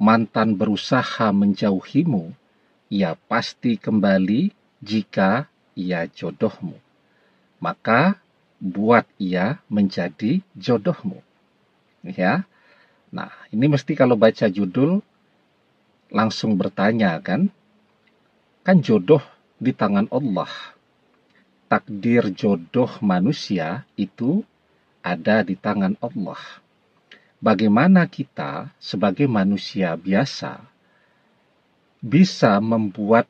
mantan berusaha menjauhimu, ia pasti kembali jika ia jodohmu. Maka buat ia menjadi jodohmu. Ya. Nah, ini mesti kalau baca judul langsung bertanya kan? Kan jodoh di tangan Allah. Takdir jodoh manusia itu ada di tangan Allah bagaimana kita sebagai manusia biasa bisa membuat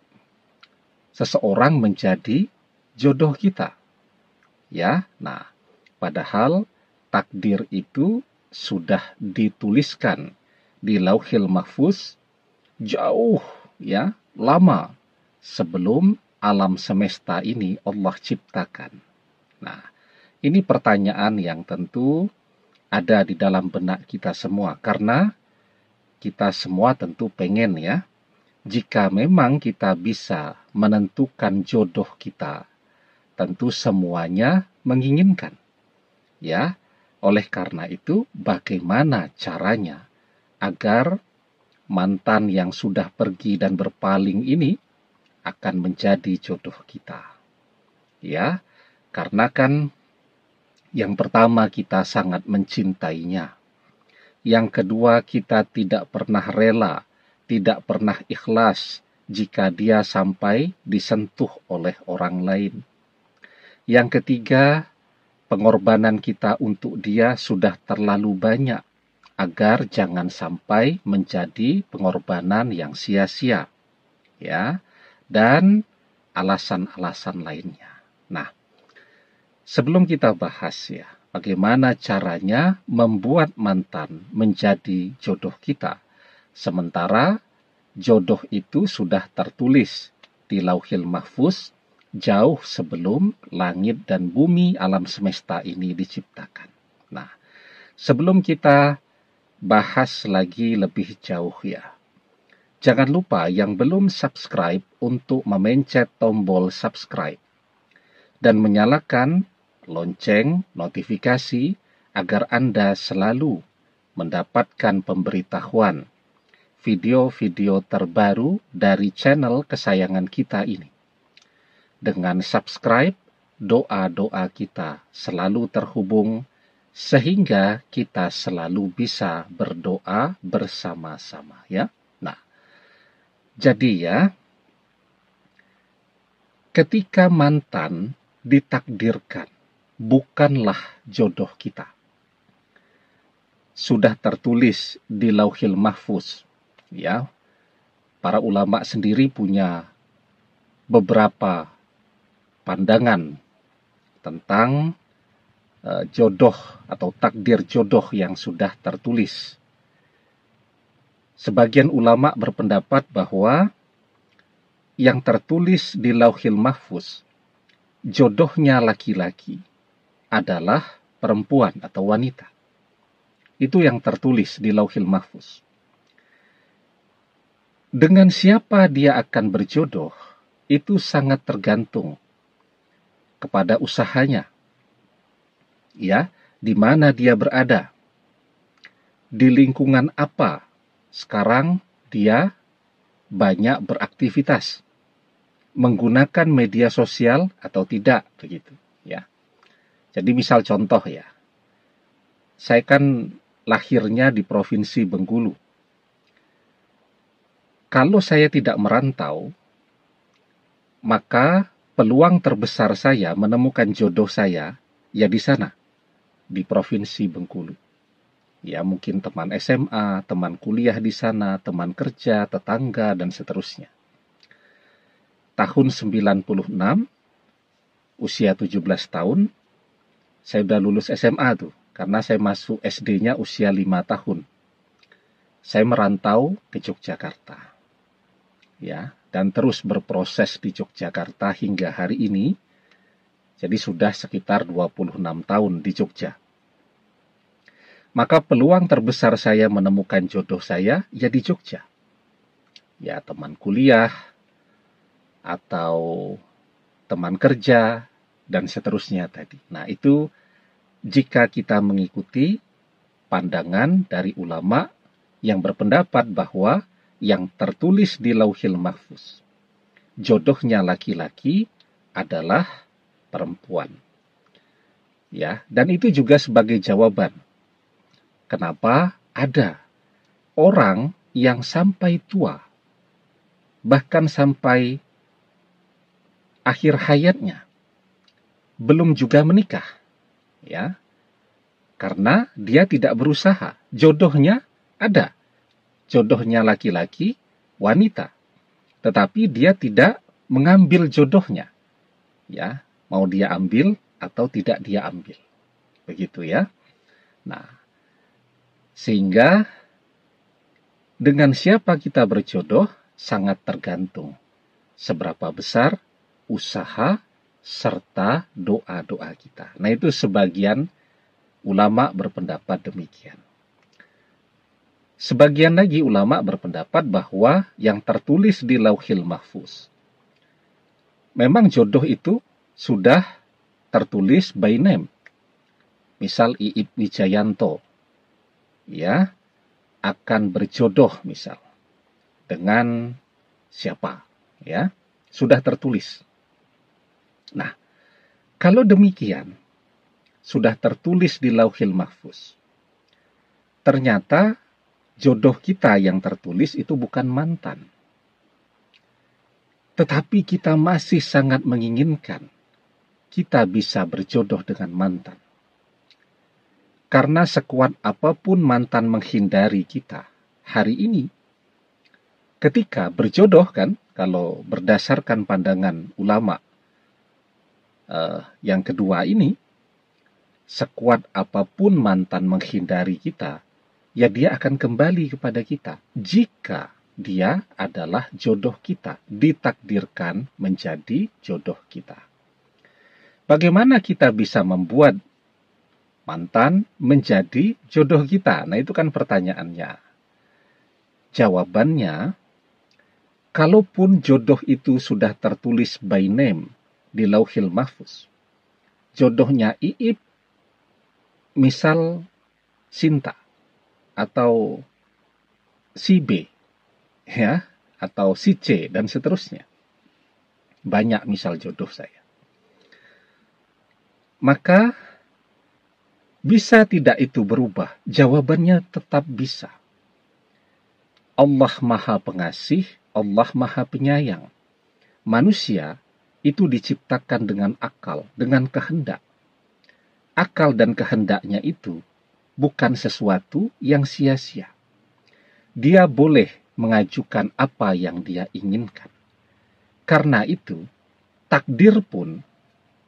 seseorang menjadi jodoh kita. Ya, nah, padahal takdir itu sudah dituliskan di Lauhil Mahfuz jauh ya, lama sebelum alam semesta ini Allah ciptakan. Nah, ini pertanyaan yang tentu ada di dalam benak kita semua karena kita semua tentu pengen ya jika memang kita bisa menentukan jodoh kita tentu semuanya menginginkan ya oleh karena itu bagaimana caranya agar mantan yang sudah pergi dan berpaling ini akan menjadi jodoh kita ya karena kan yang pertama, kita sangat mencintainya. Yang kedua, kita tidak pernah rela, tidak pernah ikhlas jika dia sampai disentuh oleh orang lain. Yang ketiga, pengorbanan kita untuk dia sudah terlalu banyak agar jangan sampai menjadi pengorbanan yang sia-sia. Ya. Dan alasan-alasan lainnya. Nah, Sebelum kita bahas ya, bagaimana caranya membuat mantan menjadi jodoh kita. Sementara jodoh itu sudah tertulis di Lauhil Mahfuz jauh sebelum langit dan bumi alam semesta ini diciptakan. Nah, sebelum kita bahas lagi lebih jauh ya. Jangan lupa yang belum subscribe untuk memencet tombol subscribe dan menyalakan lonceng notifikasi agar Anda selalu mendapatkan pemberitahuan video-video terbaru dari channel kesayangan kita ini. Dengan subscribe, doa-doa kita selalu terhubung sehingga kita selalu bisa berdoa bersama-sama ya. Nah, jadi ya ketika mantan ditakdirkan bukanlah jodoh kita. Sudah tertulis di Lauhil Mahfuz, ya. Para ulama sendiri punya beberapa pandangan tentang eh, jodoh atau takdir jodoh yang sudah tertulis. Sebagian ulama berpendapat bahwa yang tertulis di Lauhil Mahfuz jodohnya laki-laki adalah perempuan atau wanita. Itu yang tertulis di Lauhil Mahfuz. Dengan siapa dia akan berjodoh itu sangat tergantung kepada usahanya. Ya, di mana dia berada? Di lingkungan apa sekarang dia banyak beraktivitas menggunakan media sosial atau tidak begitu ya jadi misal contoh ya, saya kan lahirnya di Provinsi Bengkulu. Kalau saya tidak merantau, maka peluang terbesar saya menemukan jodoh saya ya di sana, di Provinsi Bengkulu. Ya mungkin teman SMA, teman kuliah di sana, teman kerja, tetangga, dan seterusnya. Tahun 96, usia 17 tahun, saya sudah lulus SMA tuh, karena saya masuk SD-nya usia 5 tahun. Saya merantau ke Yogyakarta. Ya, dan terus berproses di Yogyakarta hingga hari ini. Jadi sudah sekitar 26 tahun di Jogja. Maka peluang terbesar saya menemukan jodoh saya ya di Jogja. Ya teman kuliah atau teman kerja dan seterusnya tadi. Nah, itu jika kita mengikuti pandangan dari ulama yang berpendapat bahwa yang tertulis di Lauhil Mahfuz jodohnya laki-laki adalah perempuan. Ya, dan itu juga sebagai jawaban kenapa ada orang yang sampai tua bahkan sampai akhir hayatnya belum juga menikah. Ya. Karena dia tidak berusaha. Jodohnya ada. Jodohnya laki-laki, wanita. Tetapi dia tidak mengambil jodohnya. Ya, mau dia ambil atau tidak dia ambil. Begitu ya. Nah, sehingga dengan siapa kita berjodoh sangat tergantung seberapa besar usaha serta doa-doa kita. Nah, itu sebagian ulama berpendapat demikian. Sebagian lagi ulama berpendapat bahwa yang tertulis di Lauhil Mahfuz memang jodoh itu sudah tertulis by name. Misal Iib Wijayanto ya akan berjodoh misal dengan siapa ya sudah tertulis Nah, kalau demikian, sudah tertulis di Lauhil Mahfuz. Ternyata jodoh kita yang tertulis itu bukan mantan. Tetapi kita masih sangat menginginkan kita bisa berjodoh dengan mantan. Karena sekuat apapun mantan menghindari kita, hari ini ketika berjodoh kan, kalau berdasarkan pandangan ulama uh, yang kedua ini, sekuat apapun mantan menghindari kita, ya dia akan kembali kepada kita jika dia adalah jodoh kita, ditakdirkan menjadi jodoh kita. Bagaimana kita bisa membuat mantan menjadi jodoh kita? Nah, itu kan pertanyaannya. Jawabannya, kalaupun jodoh itu sudah tertulis by name, di Lauhil Mahfuz. Jodohnya Iib misal Sinta atau si B ya atau si C dan seterusnya. Banyak misal jodoh saya. Maka bisa tidak itu berubah? Jawabannya tetap bisa. Allah Maha Pengasih, Allah Maha Penyayang. Manusia itu diciptakan dengan akal, dengan kehendak. Akal dan kehendaknya itu bukan sesuatu yang sia-sia. Dia boleh mengajukan apa yang dia inginkan. Karena itu, takdir pun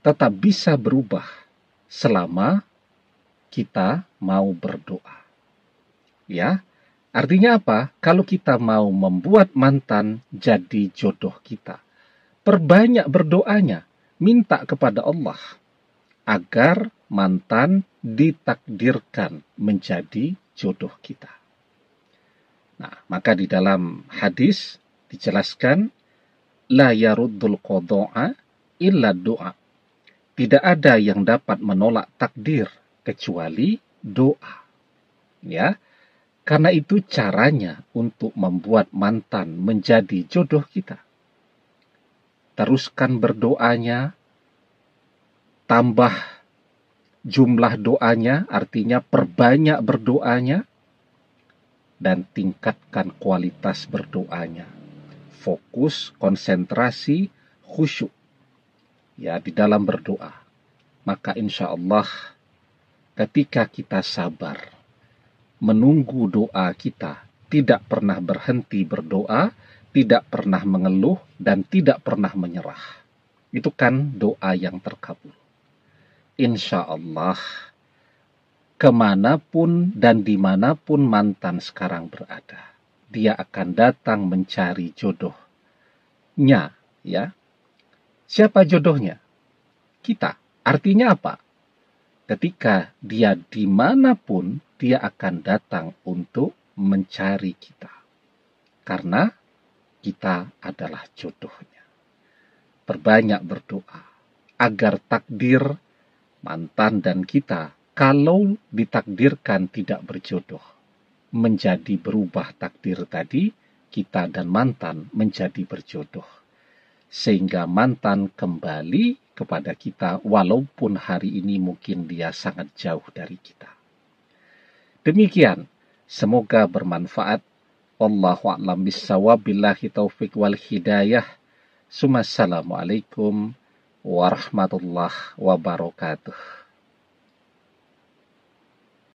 tetap bisa berubah selama kita mau berdoa. Ya, artinya apa? Kalau kita mau membuat mantan jadi jodoh kita, Perbanyak berdoanya, minta kepada Allah agar mantan ditakdirkan menjadi jodoh kita. Nah, maka di dalam hadis dijelaskan la yaruddul kodoa illa doa. Tidak ada yang dapat menolak takdir kecuali doa. Ya. Karena itu caranya untuk membuat mantan menjadi jodoh kita teruskan berdoanya, tambah jumlah doanya, artinya perbanyak berdoanya, dan tingkatkan kualitas berdoanya. Fokus, konsentrasi, khusyuk. Ya, di dalam berdoa. Maka insya Allah ketika kita sabar, menunggu doa kita, tidak pernah berhenti berdoa, tidak pernah mengeluh, dan tidak pernah menyerah. Itu kan doa yang terkabul. Insya Allah, kemanapun dan dimanapun mantan sekarang berada, dia akan datang mencari jodohnya. Ya, siapa jodohnya? Kita. Artinya apa? Ketika dia dimanapun, dia akan datang untuk mencari kita. Karena kita adalah jodohnya. Perbanyak berdoa agar takdir mantan dan kita kalau ditakdirkan tidak berjodoh menjadi berubah takdir tadi kita dan mantan menjadi berjodoh sehingga mantan kembali kepada kita walaupun hari ini mungkin dia sangat jauh dari kita. Demikian, semoga bermanfaat Wallahu a'lam bissawab billahi taufik wal hidayah. Assalamualaikum warahmatullahi wabarakatuh.